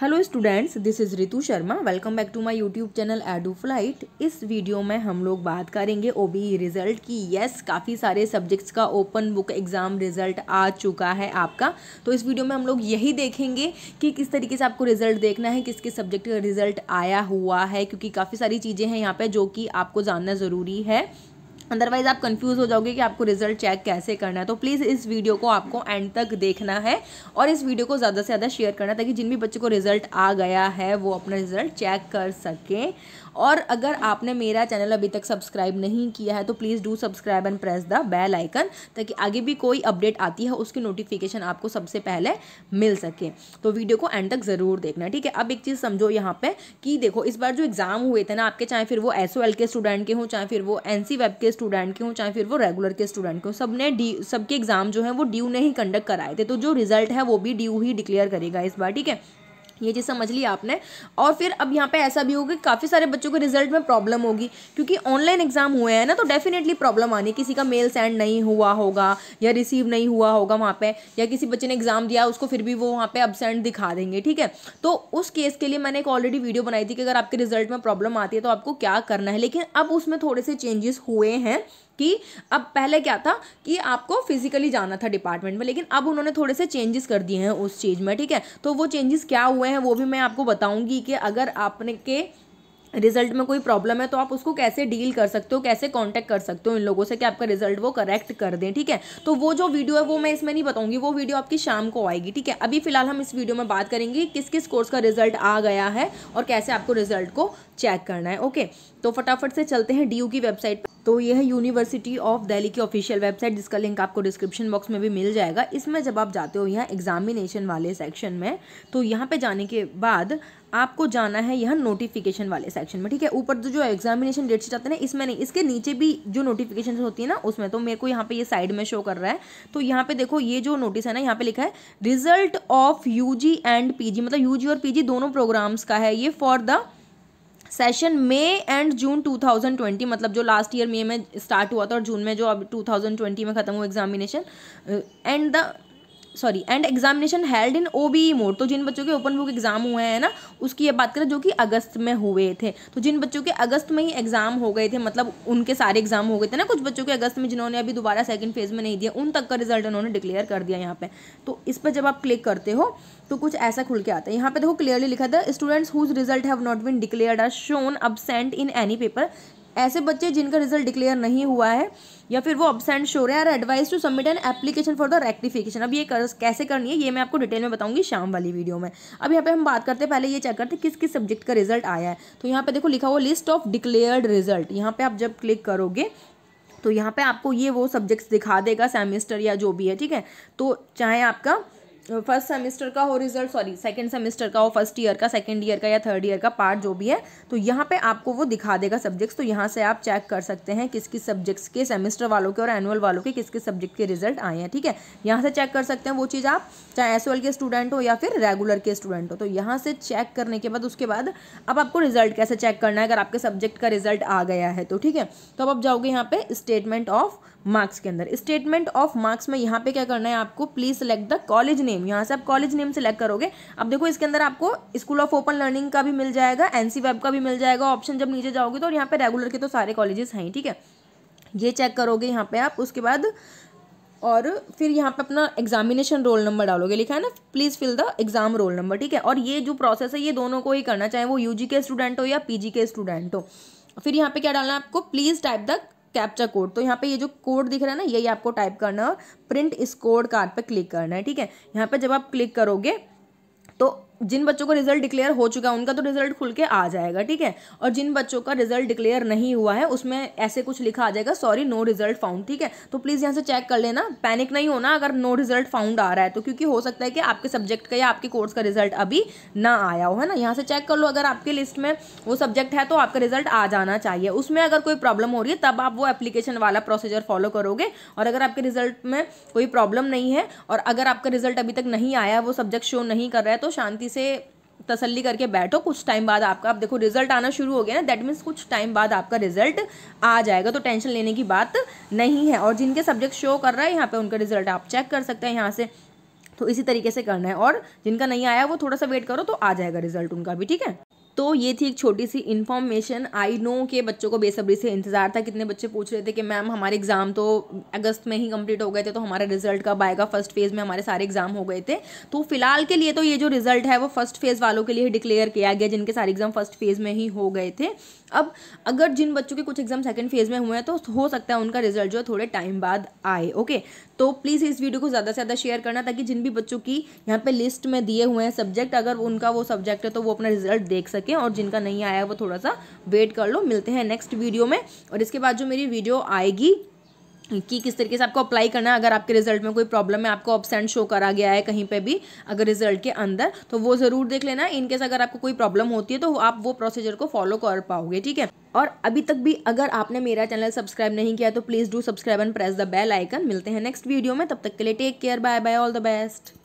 hello students this is Ritu Sharma welcome back to my YouTube channel edu flight इस वीडियो में हम लोग बात करेंगे ओ रिज़ल्ट e की यस काफ़ी सारे सब्जेक्ट्स का ओपन बुक एग्ज़ाम रिज़ल्ट आ चुका है आपका तो इस वीडियो में हम लोग यही देखेंगे कि किस तरीके से आपको रिज़ल्ट देखना है किस किस सब्जेक्ट का रिज़ल्ट आया हुआ है क्योंकि काफ़ी सारी चीज़ें हैं यहाँ पर जो कि आपको जानना ज़रूरी है अदरवाइज आप कंफ्यूज हो जाओगे कि आपको रिजल्ट चेक कैसे करना है तो प्लीज़ इस वीडियो को आपको एंड तक देखना है और इस वीडियो को ज़्यादा से ज़्यादा शेयर करना ताकि जिन भी बच्चों को रिजल्ट आ गया है वो अपना रिजल्ट चेक कर सकें और अगर आपने मेरा चैनल अभी तक सब्सक्राइब नहीं किया है तो please do subscribe and press the bell icon ताकि आगे भी कोई अपडेट आती है उसकी नोटिफिकेशन आपको सबसे पहले मिल सके तो वीडियो को एंड तक ज़रूर देखना ठीक है अब एक चीज़ समझो यहाँ पे कि देखो इस बार जो एग्ज़ाम हुए थे ना आपके चाहे फिर वो एस के स्टूडेंट के हों चाहे फिर वो एन वेब के स्टूडेंट स्टूडेंट के हों चाहे फिर वो रेगुलर के स्टूडेंट के हों सब ने डी सबके एग्ज़ाम जो है वो ड्यू नहीं कंडक्ट कराए थे तो जो रिजल्ट है वो भी ड्यू ही डिक्लेयर करेगा इस बार ठीक है ये चीज़ समझ ली आपने और फिर अब यहाँ पे ऐसा भी होगा कि काफ़ी सारे बच्चों के रिजल्ट में प्रॉब्लम होगी क्योंकि ऑनलाइन एग्जाम हुए हैं ना तो डेफिनेटली प्रॉब्लम आनी किसी का मेल सेंड नहीं हुआ होगा या रिसीव नहीं हुआ होगा वहाँ पे या किसी बच्चे ने एग्ज़ाम दिया उसको फिर भी वो वहाँ पे अबसेंट दिखा देंगे ठीक है तो उस केस के लिए मैंने एक ऑलरेडी वीडियो बनाई थी कि अगर आपके रिजल्ट में प्रॉब्लम आती है तो आपको क्या करना है लेकिन अब उसमें थोड़े से चेंजेस हुए हैं कि अब पहले क्या था कि आपको फिजिकली जाना था डिपार्टमेंट में लेकिन अब उन्होंने थोड़े से चेंजेस कर दिए हैं उस चीज़ में ठीक है तो वो चेंजेस क्या हुए हैं वो भी मैं आपको बताऊंगी कि अगर आपने के रिजल्ट में कोई प्रॉब्लम है तो आप उसको कैसे डील कर सकते हो कैसे कांटेक्ट कर सकते हो इन लोगों से कि आपका रिजल्ट वो करेक्ट कर दें ठीक है तो वो जो वीडियो है वो मैं इसमें नहीं बताऊंगी वो वीडियो आपकी शाम को आएगी ठीक है अभी फिलहाल हम इस वीडियो में बात करेंगे किस किस कोर्स का रिजल्ट आ गया है और कैसे आपको रिजल्ट को चेक करना है ओके तो फटाफट से चलते हैं डी की वेबसाइट पर तो ये है यूनिवर्सिटी ऑफ दिल्ली की ऑफिशियल वेबसाइट जिसका लिंक आपको डिस्क्रिप्शन बॉक्स में भी मिल जाएगा इसमें जब आप जाते हो यहाँ एग्जामिनेशन वाले सेक्शन में तो यहाँ पे जाने के बाद आपको जाना है यह नोटिफिकेशन वाले सेक्शन में ठीक है ऊपर जो एग्जामिनेशन डेट्स जाते हैं इसमें नहीं इसके नीचे भी जो नोटिफिकेशन होती है ना उसमें तो मेरे को यहाँ पे ये साइड में शो कर रहा है तो यहाँ पे देखो ये जो नोटिस है ना यहाँ पे लिखा है result of UG and PG मतलब यूजी और पीजी दोनों प्रोग्राम्स का है ये for the session May and June 2020 मतलब जो लास्ट ईयर मे में स्टार्ट हुआ था और जून में जो अब 2020 में ख़त्म हुआ examination and the sorry and examination held in ओ मोड तो जिन बच्चों के ओपन बुक एग्जाम हुए हैं ना उसकी ये बात करें जो कि अगस्त में हुए थे तो जिन बच्चों के अगस्त में ही एग्जाम हो गए थे मतलब उनके सारे एग्जाम हो गए थे ना कुछ बच्चों के अगस्त में जिन्होंने अभी दोबारा सेकंड फेज में नहीं दिया उन तक का रिजल्ट उन्होंने डिक्लेयर कर दिया यहाँ पे तो इस पर जब आप क्लिक करते हो तो कुछ ऐसा खुल के आता है यहाँ पे देखो क्लियरली लिखा था students whose result have not been declared are shown absent in any paper ऐसे बच्चे जिनका रिजल्ट डिक्लेयर नहीं हुआ है या फिर वो अब्सेंट शो रहे हैं are advise to submit an application for the rectification अब ये कर, कैसे करनी है ये मैं आपको डिटेल में बताऊंगी शाम वाली वीडियो में अब यहाँ पे हम बात करते हैं पहले ये चेक करते हैं किस किस सब्जेक्ट का रिजल्ट आया है तो यहाँ पे देखो लिखा हुआ लिस्ट ऑफ डिक्लेयर्ड रिजल्ट यहाँ पे आप जब क्लिक करोगे तो यहाँ पे आपको ये वो सब्जेक्ट्स दिखा देगा सेमेस्टर या जो भी है ठीक है तो चाहे आपका फर्स्ट सेमेस्टर का हो रिजल्ट सॉरी सेकेंड सेमेस्टर का हो फर्स्ट ईयर का सेकेंड ईयर का या थर्ड ईयर का पार्ट जो भी है तो यहाँ पे आपको वो दिखा देगा सब्जेक्ट्स तो यहाँ से आप चेक कर सकते हैं किस किस सब्जेक्ट्स के सेमेस्टर वालों के और एनुअल वालों के किस किस सब्जेक्ट के रिजल्ट आए हैं ठीक है यहाँ से चेक कर सकते हैं वो चीज़ आप चाहे एस के स्टूडेंट हो या फिर रेगुलर के स्टूडेंट हो तो यहाँ से चेक करने के बाद उसके बाद अब आपको रिजल्ट कैसे चेक करना है अगर आपके सब्जेक्ट का रिजल्ट आ गया है तो ठीक है तो अब आप जाओगे यहाँ पे स्टेटमेंट ऑफ मार्क्स के अंदर स्टेटमेंट ऑफ मार्क्स में यहाँ पे क्या करना है आपको please select the college name name यहाँ से आप कॉलेज नेम सेलेक्ट करोगे अब देखो इसके अंदर आपको स्कूल ऑफ ओपन लर्निंग का भी मिल जाएगा एनसी वेब का भी मिल जाएगा ऑप्शन जब नीचे जाओगे तो और यहाँ पे रेगुलर के तो सारे कॉलेजेस हैं ठीक है ये चेक करोगे यहाँ पे आप उसके बाद और फिर यहाँ पे अपना एग्जामिनेशन रोल नंबर डालोगे लिखा है ना please fill the exam roll number ठीक है और ये जो प्रोसेस है ये दोनों को ही करना चाहे वो यूजी के स्टूडेंट हो या पीजी के स्टूडेंट हो फिर यहाँ पे क्या डालना है आपको please type the captcha code तो यहाँ पे ये जो कोड दिख रहा है ना यही आपको टाइप करना है प्रिंट इस कोड कार्ड पे क्लिक करना है ठीक है यहाँ पे जब आप क्लिक करोगे तो जिन बच्चों का रिजल्ट डिक्लेयर हो चुका है उनका तो रिजल्ट खुल के आ जाएगा ठीक है और जिन बच्चों का रिजल्ट डिक्लेयर नहीं हुआ है उसमें ऐसे कुछ लिखा आ जाएगा सॉरी नो रिजल्ट फाउंड ठीक है तो प्लीज़ यहाँ से चेक कर लेना पैनिक नहीं होना अगर नो रिजल्ट फाउंड आ रहा है तो क्योंकि हो सकता है कि आपके सब्जेक्ट का या आपके कोर्स का रिजल्ट अभी ना आया हो है ना यहाँ से चेक कर लो अगर आपके लिस्ट में वो सब्जेक्ट है तो आपका रिजल्ट आ जाना चाहिए उसमें अगर कोई प्रॉब्लम हो रही है तब आप वो एप्लीकेशन वाला प्रोसीजर फॉलो करोगे और अगर आपके रिजल्ट में कोई प्रॉब्लम नहीं है और अगर आपका रिजल्ट अभी तक नहीं आया वो सब्जेक्ट शो नहीं कर रहा है तो शांति शांति से तसल्ली करके बैठो कुछ टाइम बाद आपका आप देखो रिजल्ट आना शुरू हो गया ना दैट मीन्स कुछ टाइम बाद आपका रिजल्ट आ जाएगा तो टेंशन लेने की बात नहीं है और जिनके सब्जेक्ट शो कर रहा है यहाँ पे उनका रिजल्ट आप चेक कर सकते हैं यहाँ से तो इसी तरीके से करना है और जिनका नहीं आया वो थोड़ा सा वेट करो तो आ जाएगा रिजल्ट उनका भी ठीक है तो ये थी एक छोटी सी इन्फॉर्मेशन आई नो के बच्चों को बेसब्री से इंतज़ार था कितने बच्चे पूछ रहे थे कि मैम हमारे एग्ज़ाम तो अगस्त में ही कंप्लीट हो गए थे तो हमारा रिजल्ट कब आएगा फर्स्ट फेज़ में हमारे सारे एग्ज़ाम हो गए थे तो फिलहाल के लिए तो ये जो रिज़ल्ट है वो फर्स्ट फेज़ वालों के लिए डिक्लेयर किया गया जिनके सारे एग्ज़ाम फर्स्ट फेज़ में ही हो गए थे अब अगर जिन बच्चों के कुछ एग्ज़ाम सेकेंड फेज़ में हुए हैं तो हो सकता है उनका रिजल्ट जो है थोड़े टाइम बाद आए ओके तो प्लीज़ इस वीडियो को ज़्यादा से ज़्यादा शेयर करना ताकि जिन भी बच्चों की यहाँ पर लिस्ट में दिए हुए हैं सब्जेक्ट अगर उनका वो सब्जेक्ट है तो वो अपना रिजल्ट देख सके सकें और जिनका नहीं आया वो थोड़ा सा वेट कर लो मिलते हैं नेक्स्ट वीडियो में और इसके बाद जो मेरी वीडियो आएगी कि किस तरीके से आपको अप्लाई करना है अगर आपके रिजल्ट में कोई प्रॉब्लम है आपको ऑप्सेंट शो करा गया है कहीं पे भी अगर रिजल्ट के अंदर तो वो ज़रूर देख लेना इनकेस अगर आपको कोई प्रॉब्लम होती है तो आप वो प्रोसीजर को फॉलो कर पाओगे ठीक है और अभी तक भी अगर आपने मेरा चैनल सब्सक्राइब नहीं किया तो please do subscribe and press the bell icon मिलते हैं नेक्स्ट वीडियो में तब तक के लिए take care bye bye all the best